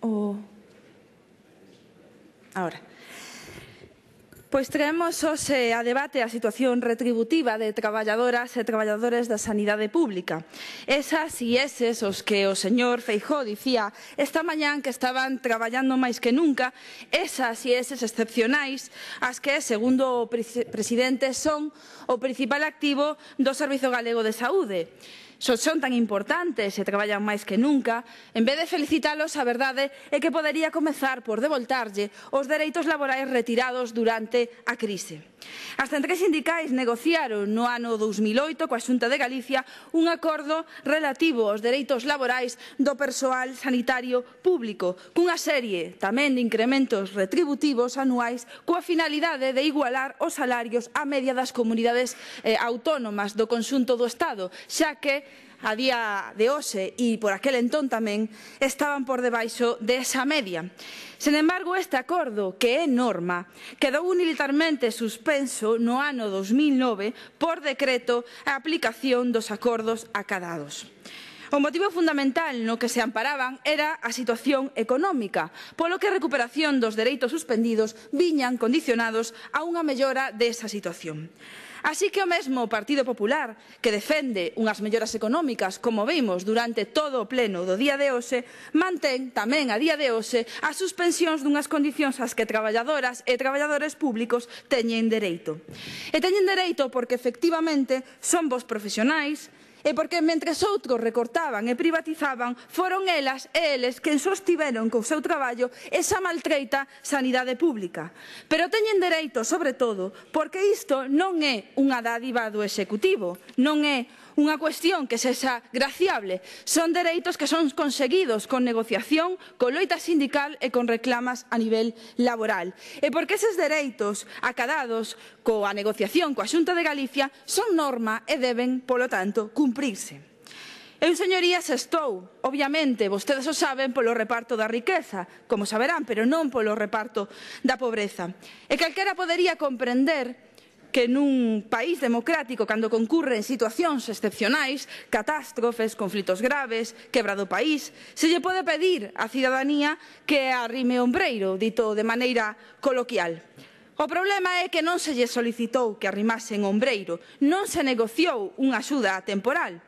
o... Ahora. Pois traemos hoxe a debate a situación retributiva de traballadoras e traballadores da sanidade pública. Esas e eses os que o señor Feijó dicía esta mañán que estaban traballando máis que nunca, esas e eses excepcionais, as que, segundo o presidente, son o principal activo do Servizo Galego de Saúde son tan importantes e traballan máis que nunca, en vez de felicitalos, a verdade é que podería comezar por devoltarlle os dereitos laborais retirados durante a crise. As centrais sindicais negociaron no ano 2008 coa Xunta de Galicia un acordo relativo aos dereitos laborais do persoal sanitario público, cunha serie tamén de incrementos retributivos anuais coa finalidade de igualar os salarios á media das comunidades eh, autónomas do conxunto do Estado, xa que a día de hoxe e por aquel entón tamén estaban por debaixo desa media. Sen embargo, este acordo, que é norma, quedou unilitarmente suspenso no ano 2009 por decreto a aplicación dos acordos acadados. O motivo fundamental no que se amparaban era a situación económica, polo que a recuperación dos dereitos suspendidos viñan condicionados a unha mellora desa situación. Así que o mesmo Partido Popular, que defende unhas melloras económicas, como vimos durante todo o pleno do día de hoxe, mantén tamén a día de hoxe as suspensións dunhas condicións ás que traballadoras e traballadores públicos teñen dereito. E teñen dereito porque efectivamente son vos profesionais, E porque mentres outros recortaban e privatizaban, foron elas e eles quen sostiveron co seu traballo esa maltreita sanidade pública. Pero teñen dereito, sobre todo, porque isto non é unha dádiva do Executivo, non é unha cuestión que sexa graciable. Son dereitos que son conseguidos con negociación, con loita sindical e con reclamas a nivel laboral. E porque eses dereitos acadados coa negociación coa Xunta de Galicia son norma e deben, polo tanto, cumprirse. Eu, señorías, estou, obviamente, vostedes o saben, polo reparto da riqueza, como saberán, pero non polo reparto da pobreza. E calquera podería comprender que nun país democrático cando concurren situacións excepcionais, catástrofes, conflitos graves, quebra do país, se lle pode pedir á cidadanía que arrime ombreiro, dito de maneira coloquial. O problema é que non se lle solicitou que arrimasen ombreiro, non se negociou unha axuda temporal.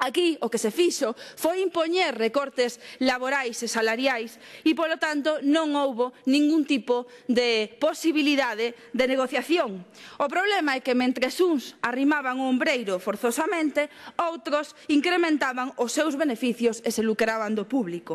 Aquí o que se fixo foi impoñer recortes laborais e salariais e, polo tanto, non houbo ningún tipo de posibilidade de negociación. O problema é que, mentres uns arrimaban o ombreiro forzosamente, outros incrementaban os seus beneficios e se lucraban do público.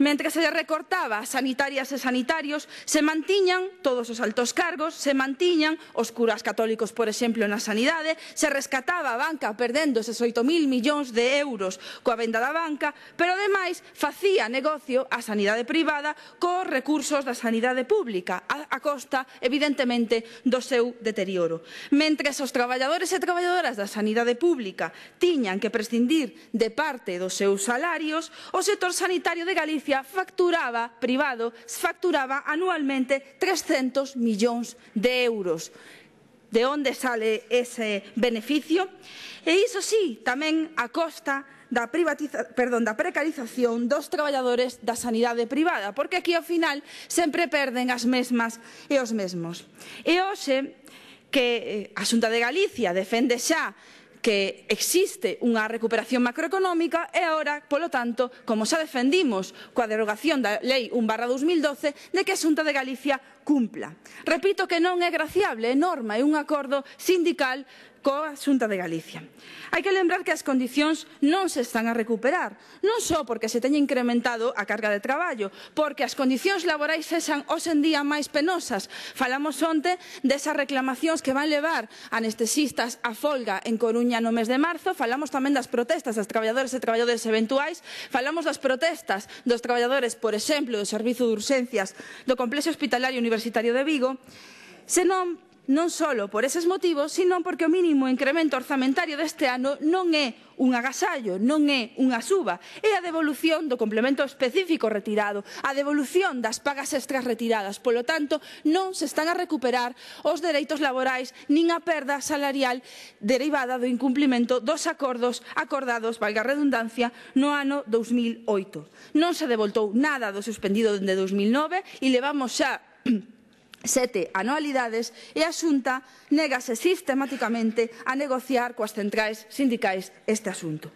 Mentre se recortaba sanitarias e sanitarios, se mantiñan todos os altos cargos, se mantiñan os curas católicos, por exemplo, na sanidade, se rescataba a banca perdendo eses 8.000 millóns de euros coa venda da banca, pero ademais facía negocio a sanidade privada cos recursos da sanidade pública, a, a costa, evidentemente, do seu deterioro. Mentre os traballadores e traballadoras da sanidade pública tiñan que prescindir de parte dos seus salarios, o sector sanitario de Galicia Galicia facturaba, privado, facturaba anualmente 300 millóns de euros de onde sale ese beneficio e iso sí, tamén a costa da, perdón, da precarización dos traballadores da sanidade privada, porque aquí ao final sempre perden as mesmas e os mesmos. E hoxe que eh, a Xunta de Galicia defende xa que existe unha recuperación macroeconómica e agora, polo tanto, como xa defendimos coa derogación da Lei 1 barra 2012, de que a Xunta de Galicia cumpla. Repito que non é graciable, é norma, é un acordo sindical coa Xunta de Galicia. Hai que lembrar que as condicións non se están a recuperar, non só porque se teña incrementado a carga de traballo, porque as condicións laborais cesan hoxendía máis penosas. Falamos onte desas reclamacións que van levar anestesistas a folga en Coruña no mes de marzo, falamos tamén das protestas das traballadores e traballadores eventuais, falamos das protestas dos traballadores, por exemplo, do Servizo de Urxencias do Complexo Hospitalario Universitario Universitario de Vigo, senón non só por eses motivos, sino porque o mínimo incremento orzamentario deste ano non é un agasallo, non é unha suba, é a devolución do complemento específico retirado, a devolución das pagas extras retiradas. Polo tanto, non se están a recuperar os dereitos laborais nin a perda salarial derivada do incumplimento dos acordos acordados, valga a redundancia, no ano 2008. Non se devoltou nada do suspendido dende 2009 e levamos xa sete anualidades e a Xunta négase sistematicamente a negociar coas centrais sindicais este asunto.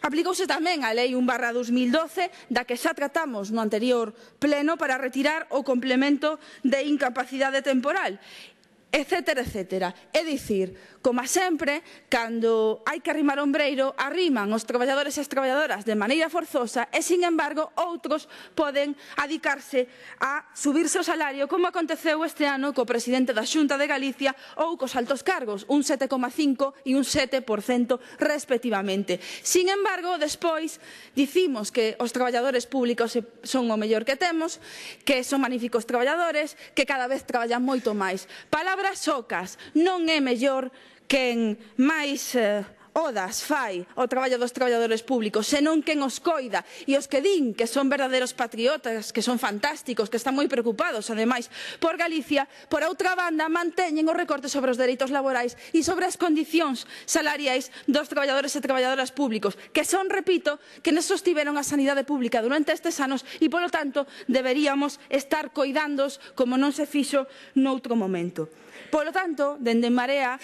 Aplicouse tamén a Lei 1 barra 2012, da que xa tratamos no anterior pleno para retirar o complemento de incapacidade temporal, etcétera, etcétera. É dicir, Como sempre, cando hai que arrimar ombreiro, arriman os traballadores e as traballadoras de maneira forzosa e, sin embargo, outros poden adicarse a subirse o salario, como aconteceu este ano co presidente da Xunta de Galicia ou cos altos cargos, un 7,5 e un 7% respectivamente. Sin embargo, despois, dicimos que os traballadores públicos son o mellor que temos, que son magníficos traballadores, que cada vez traballan moito máis. Palabras socas, non é mellor quen máis eh, odas fai o traballo dos traballadores públicos, senón quen os coida. E os que din que son verdadeiros patriotas, que son fantásticos, que están moi preocupados, ademais, por Galicia, por outra banda, manteñen os recortes sobre os dereitos laborais e sobre as condicións salariais dos traballadores e traballadoras públicos, que son, repito, que nos sostiveron a sanidade pública durante estes anos e, polo tanto, deberíamos estar coidándos como non se fixo noutro momento. Polo tanto, dende Marea,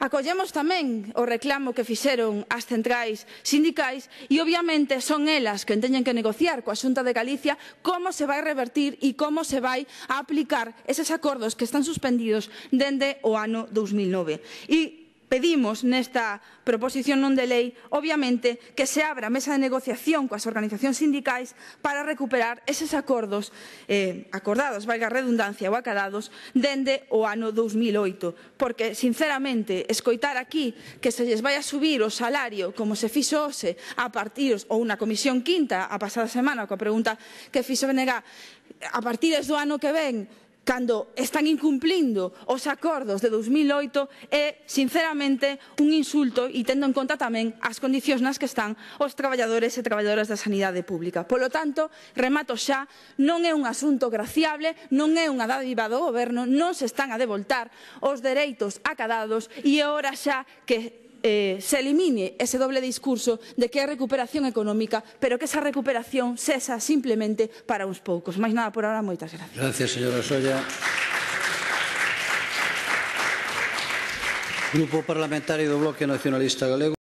Acollemos tamén o reclamo que fixeron as centrais sindicais e, obviamente, son elas que teñen que negociar coa Xunta de Galicia como se vai revertir e como se vai aplicar eses acordos que están suspendidos dende o ano 2009. E pedimos nesta proposición non de lei, obviamente, que se abra mesa de negociación coas organizacións sindicais para recuperar eses acordos eh, acordados, valga a redundancia, ou acadados dende o ano 2008. Porque, sinceramente, escoitar aquí que se lles vai a subir o salario como se fixo hoxe a partir ou na Comisión Quinta a pasada semana coa pregunta que fixo BNG a partir do ano que ven cando están incumplindo os acordos de 2008 é, sinceramente, un insulto e tendo en conta tamén as condicións nas que están os traballadores e traballadoras da sanidade pública. Polo tanto, remato xa, non é un asunto graciable, non é unha dádiva do goberno, non se están a devoltar os dereitos acadados e é hora xa que eh, se elimine ese doble discurso de que é recuperación económica, pero que esa recuperación cesa simplemente para uns poucos. Mais nada por ahora, moitas gracias. Gracias, señora Solla. Grupo Parlamentario do Bloque Nacionalista Galego.